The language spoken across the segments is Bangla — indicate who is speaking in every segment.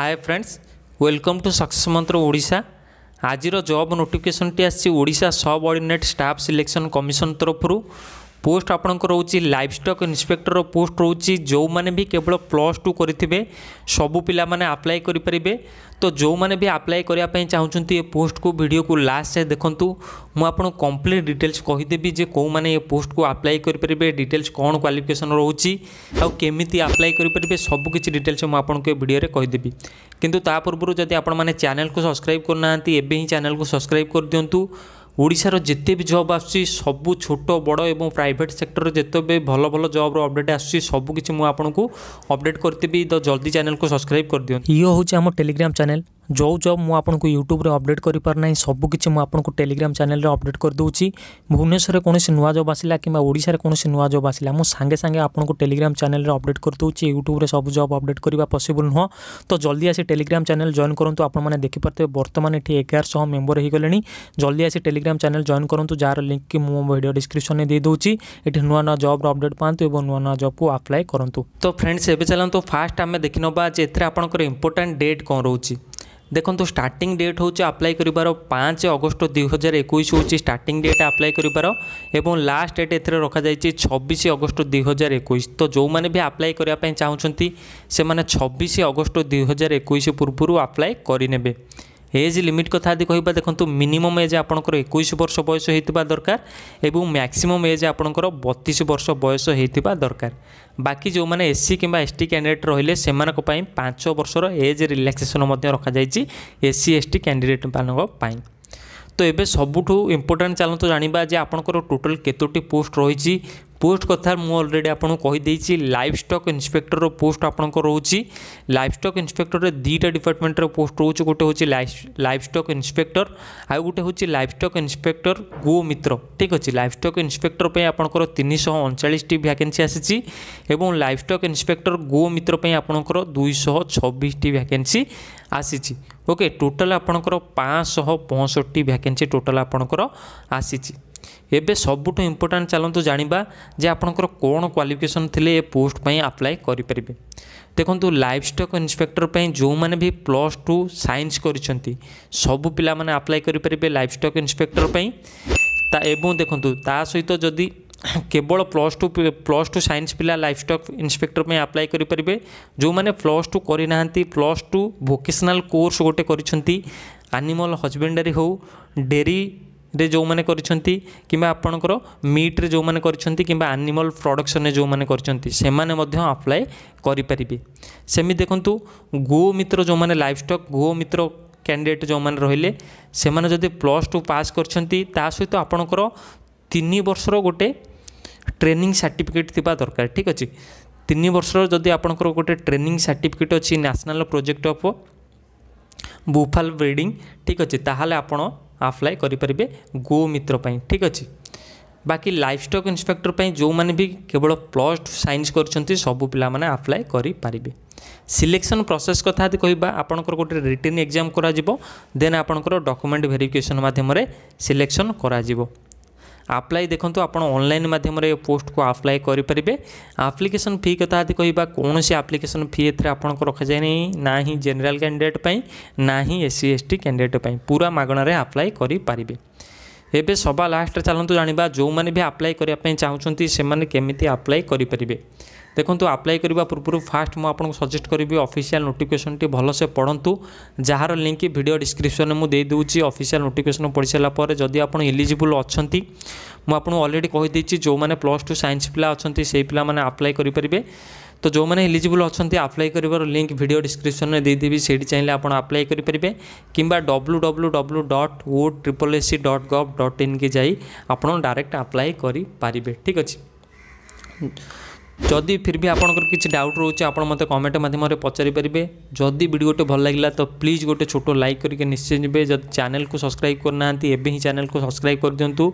Speaker 1: hi friends welcome to success Mantra Odisha ଆଜିର ଜବ୍ ନୋଟିଫିକେସନ୍ଟି ଆସିଛି Odisha subordinate staff selection commission ତରଫରୁ পোস্ট আপনার রয়েছে লাইভস্টক ইন্সপেক্টর পোস্ট রয়েছে যে বি কেবল প্লস টু করে সবু পিলা মানে আপ্লাই করে পারে তো যে বি আপ্লাই করা চাহুমান এ পোস্ট কু ভিডিও কু লাস্ট যায় দেখুন মু আপনার কমপ্লিট ডিটেলস কহিদেবি যে কেউ মানে এ পোস্ট কু আপ্লাই করে পারে ডিটেলস কোণ কোয়ালিফিকেসন রয়েছে আমিতি আপ্লাই করে পারে সবুকিছি ডিটেলস মু আপনার এ ভিডিওরে কহিদেবি কিন্তু তা পূর্ব যদি আপনার চ্যানেল কু সবসক্রাইব করু না এবে হি চ্যানেল কু সবসক্রাইব করে দিও ଓଡ଼ିଶାର ଯେତେ ବି ଜବ୍ ଆସୁଛି ସବୁ ଛୋଟ ବଡ଼ ଏବଂ ପ୍ରାଇଭେଟ୍ ସେକ୍ଟରରେ ଯେତେ ବି ଭଲ ଭଲ ଜବ୍ର ଅପଡ଼େଟ୍ ଆସୁଛି ସବୁ କିଛି ମୁଁ ଆପଣଙ୍କୁ ଅପଡ଼େଟ୍ କରିଦେବି ତ ଜଲ୍ଦି ଚ୍ୟାନେଲ୍କୁ ସବସ୍କ୍ରାଇବ୍ କରିଦିଅନ୍ତୁ ଇଏ ହେଉଛି ଆମ ଟେଲିଗ୍ରାମ ଚ୍ୟାନେଲ୍ जो जब मुझक यूट्यूब्रे अपडेट कर पारिना सबकि टेलीग्राम चेल अपडेट करदे भुवनेश्वर कौन नुआ जब आसा किशार कौन से नुआ जब आसा मुझे सांगे आपको टेलीग्राम चेल अपडेट करदे यूट्यूब्रे सब जब अपडेट करवा पसिबुल नुह तो जल्दी आसी टेलीग्राम चेल जइन करूँ आप देखिपारे बर्तमान इटे एगार शह मेम्बर हो गले जल्दी आसी टेलीग्राम चेल जइन करूँ जार लिंक की मुझे डिस्क्रिप्सन में देदेगी इटे नुआ नुआ जब्र अपडेट पातु और नुआ नुआ जब को आप्लाय करूँ तो फ्रेंड्स एवं चलो फास्ट आम देखने आपंपोर्टां डेट कौन रोचे দেখন্তু ଷ୍ଟାର୍ଟିଂ ଡେଟ୍ ହେଉଛି ଆପ୍ଲାଏ କରିବାର ପାଞ୍ଚ ଅଗଷ୍ଟ ଦୁଇହଜାର ଏକୋଇଶ ହେଉଛି ଷ୍ଟାର୍ଟିଂ ଡେଟ୍ ଆପ୍ଲାଏ କରିବାର ଏବଂ ଲାଷ୍ଟ ଡେଟ୍ ଏଥିରେ ରଖାଯାଇଛି ଛବିଶ ଅଗଷ୍ଟ ଦୁଇହଜାର ଏକୋଇଶ ତ ଯେଉଁମାନେ ବି ଆପ୍ଲାଏ କରିବା ପାଇଁ ଚାହୁଁଛନ୍ତି ସେମାନେ ଛବିଶ ଅଗଷ୍ଟ ଦୁଇହଜାର ଏକୋଇଶ ପୂର୍ବରୁ ଆପ୍ଲାଏ କରିନେବେ এজ লিমিট কথা যদি কহবা দেখুন মিনিমম এজ আপনার একুশ বর্ষ বয়স হয়ে দরকার এবং ম্যাক্সিমম এজ আপনার বতিশ বর্ষ বয়স হয়ে দরকার বাকি যে এসসি কিংবা এসটি ক্যান্ডিডেট রহলে সে পাঁচ বর্ষর এজ রিল্যাক্সেসন রখাযাই এসসি এসটি ক্যান্ডিডেট মানুষ তো এবে সবুঠু ইম্পর্টাট চালু জাঁয়া যে আপনার টোটাল কতোটি পোস্ট রয়েছে পোস্ট কথা মু অলরেডি আপনার কহিদি লাইভ স্টক ইন্সপেক্টর পোস্ট আপনার রয়েছে লাইভ স্টক ইন্সপেক্টরের দুইটা ডিপার্টমেন্টর পোস্ট রয়েছে গোটে হচ্ছে লাইভ স্টক ইন্সপেক্টর আউ গোটে হচ্ছে লাইভ স্টক ইন্সপেক্টর গোমিত্র ঠিক আছে লাইভ স্টক ইন্সপেক্টর আপনার তিনশহ অনচাশটি ভ্যাকেন্সি আসিছি এবং লাইভ স্টক ইন্সপেক্টর গোমিত্র আপনার দুইশহ ছবিশটি ভ্যাকেন্সি আসিছি ওকে টোটাল আপনার পাঁচশহ পঁয়ষঠি ভ্যাকেন্সি টোটাল আপনার আসিছি ଏବେ ସବୁଠୁ ଇମ୍ପୋର୍ଟାଣ୍ଟ ଚାଲନ୍ତୁ ଜାଣିବା ଯେ ଆପଣଙ୍କର କ'ଣ କ୍ୱାଲିଫିକେସନ୍ ଥିଲେ ଏ ପୋଷ୍ଟ ପାଇଁ ଆପ୍ଲାଏ କରିପାରିବେ ଦେଖନ୍ତୁ ଲାଇଫ୍ ଷ୍ଟକ୍ ଇନ୍ସପେକ୍ଟର ପାଇଁ ଯେଉଁମାନେ ବି ପ୍ଲସ୍ ଟୁ ସାଇନ୍ସ କରିଛନ୍ତି ସବୁ ପିଲାମାନେ ଆପ୍ଲାଏ କରିପାରିବେ ଲାଇଫ୍ ଷ୍ଟକ୍ ଇନ୍ସପେକ୍ଟର ପାଇଁ ତା ଏବଂ ଦେଖନ୍ତୁ ତା ସହିତ ଯଦି କେବଳ plus two plus two science ପିଲା ଲାଇଫ୍ ଷ୍ଟକ୍ ଇନ୍ସପେକ୍ଟର ପାଇଁ ଆପ୍ଲାଏ କରିପାରିବେ ଯେଉଁମାନେ ପ୍ଲସ୍ ଟୁ କରିନାହାନ୍ତି ପ୍ଲସ୍ ଟୁ ଭୋକେସନାଲ୍ କୋର୍ସ ଗୋଟେ କରିଛନ୍ତି ଆନିମଲ୍ ହଜବେଣ୍ଡାରୀ ହେଉ ଡେରି ରେ ଯେଉଁମାନେ କରିଛନ୍ତି କିମ୍ବା ଆପଣଙ୍କର ମିଟ୍ରେ ଯେଉଁମାନେ କରିଛନ୍ତି କିମ୍ବା ଆନିମଲ୍ ପ୍ରଡ଼କ୍ସନ୍ରେ ଯେଉଁମାନେ କରିଛନ୍ତି ସେମାନେ ମଧ୍ୟ ଆପ୍ଲାଏ କରିପାରିବେ ସେମିତି ଦେଖନ୍ତୁ ଗୋମିତ୍ର ଯେଉଁମାନେ ଲାଇଫ୍ ଷ୍ଟକ୍ ଗୋମିତ୍ର କ୍ୟାଣ୍ଡିଡେଟ୍ ଯେଉଁମାନେ ରହିଲେ ସେମାନେ ଯଦି ପ୍ଲସ୍ ଟୁ ପାସ୍ କରିଛନ୍ତି ତା ସହିତ ଆପଣଙ୍କର ତିନି ବର୍ଷର ଗୋଟେ ଟ୍ରେନିଂ ସାର୍ଟିଫିକେଟ୍ ଥିବା ଦରକାର ଠିକ୍ ଅଛି ତିନି ବର୍ଷର ଯଦି ଆପଣଙ୍କର ଗୋଟେ ଟ୍ରେନିଂ ସାର୍ଟିଫିକେଟ୍ ଅଛି national project of buffalo breeding ଠିକ୍ ଅଛି ତାହେଲେ ଆପଣ ଆପ୍ଲାଏ କରିପାରିବେ ଗୋମିତ୍ର ପାଇଁ ଠିକ୍ ଅଛି ବାକି ଲାଇଫ୍ ଷ୍ଟକ୍ ଇନ୍ସପେକ୍ଟର ପାଇଁ ଯେଉଁମାନେ ବି କେବଳ ପ୍ଲସ୍ ଟୁ ସାଇନ୍ସ କରିଛନ୍ତି ସବୁ ପିଲାମାନେ ଆପ୍ଲାଏ କରିପାରିବେ ସିଲେକ୍ସନ୍ ପ୍ରୋସେସ୍ କଥା ଯଦି କହିବା ଆପଣଙ୍କର ଗୋଟେ ରିଟର୍ନ ଏକ୍ଜାମ୍ କରାଯିବ ଦେନ୍ ଆପଣଙ୍କର ଡକୁମେଣ୍ଟ ଭେରିଫିକେସନ୍ ମାଧ୍ୟମରେ ସିଲେକ୍ସନ୍ କରାଯିବ ଆପ୍ଲାଏ ଦେଖନ୍ତୁ ଆପଣ ଅନଲାଇନ୍ ମାଧ୍ୟମରେ ଏ ପୋଷ୍ଟକୁ ଆପ୍ଲାଏ କରିପାରିବେ ଆପ୍ଲିକେସନ୍ ଫି କଥା ଯଦି କହିବା କୌଣସି ଆପ୍ଲିକେସନ୍ ଫି ଏଥିରେ ଆପଣଙ୍କ ରଖାଯାଏନି ନାହିଁ ଜେନେରାଲ୍ କ୍ୟାଣ୍ଡିଡେଟ୍ ପାଇଁ ନାହିଁ S C S T candidate ପାଇଁ ପୁରା ମାଗଣାରେ ଆପ୍ଲାଏ କରିପାରିବେ ଏବେ ସବା ଲାଷ୍ଟରେ ଚାଲନ୍ତୁ ଜାଣିବା ଯେଉଁମାନେ ବି ଆପ୍ଲାଏ କରିବା ପାଇଁ ଚାହୁଁଛନ୍ତି ସେମାନେ କେମିତି ଆପ୍ଲାଏ କରିପାରିବେ ଦେଖନ୍ତୁ ଆପ୍ଲାଏ କରିବା ପୂର୍ବରୁ ଫାଷ୍ଟ ମୁଁ ଆପଣଙ୍କୁ ସଜେଷ୍ଟ କରିବି ଅଫିସିଆଲ ନୋଟିଫିକେସନଟି ଭଲସେ ପଢ଼ନ୍ତୁ ଯାହାର ଲିଙ୍କ୍ ଭିଡ଼ିଓ ଡିସ୍କ୍ରିପସନରେ ମୁଁ ଦେଇଦେଉଛି ଅଫିସିଆଲ ନୋଟିଫିକେସନ ପଢ଼ିସାରିଲା ପରେ ଯଦି ଆପଣ ଇଲିଜିବୁଲ୍ ଅଛନ୍ତି ମୁଁ ଆପଣଙ୍କୁ ଅଲରେଡ଼ି କହିଦେଇଛି ଯେଉଁମାନେ ପ୍ଲସ୍ ଟୁ ସାଇନ୍ସ ପିଲା ଅଛନ୍ତି ସେଇ ପିଲାମାନେ ଆପ୍ଲାଏ କରିପାରିବେ তো ଯେଉଁମାନେ ଇଲିଜିବୁଲ୍ ଅଛନ୍ତି ଆପ୍ଲାଏ କରିବାର ଲିଙ୍କ୍ ଭିଡ଼ିଓ ଡିସ୍କ୍ରିପ୍ସନ୍ରେ ଦେଇଦେବି ସେଇଠି ଚାହିଁଲେ ଆପଣ ଆପ୍ଲାଏ କରିପାରିବେ କିମ୍ବା W W W dot O triple S C dot gov dot ଇନ୍କି ଯାଇ ଆପଣ ଡାଇରେକ୍ଟ ଆପ୍ଲାଏ କରିପାରିବେ ଠିକ୍ ଅଛି ଯଦି ଫିର୍ ବି ଆପଣଙ୍କର କିଛି ଡାଉଟ୍ ରହୁଛି ଆପଣ ମୋତେ କମେଣ୍ଟ ମାଧ୍ୟମରେ ପଚାରିପାରିବେ ଯଦି ଭିଡ଼ିଓଟି ଭଲ ଲାଗିଲା ତ ପ୍ଲିଜ୍ ଗୋଟେ ଛୋଟ ଲାଇକ୍ କରିକି ନିଶ୍ଚୟ ଯିବେ ଯଦି ଚ୍ୟାନେଲ୍କୁ ସବସ୍କ୍ରାଇବ୍ କରିନାହାନ୍ତି ଏବେ ହିଁ ଚ୍ୟାନେଲ୍କୁ ସବସ୍କ୍ରାଇବ୍ କରିଦିଅନ୍ତୁ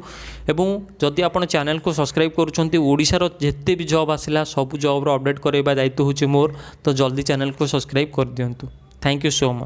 Speaker 1: ଏବଂ ଯଦି ଆପଣ ଚ୍ୟାନେଲ୍କୁ ସବସ୍କ୍ରାଇବ୍ କରୁଛନ୍ତି ଓଡ଼ିଶାର ଯେତେ ବି ଜବ୍ ଆସିଲା ସବୁ ଜବ୍ର ଅପଡ଼େଟ୍ କରାଇବା ଦାୟିତ୍ୱ ହେଉଛି ମୋର ତ ଜଲ୍ଦି ଚ୍ୟାନେଲ୍କୁ ସବସ୍କ୍ରାଇବ୍ କରିଦିଅନ୍ତୁ ଥ୍ୟାଙ୍କ ୟୁ ସୋ ମଚ୍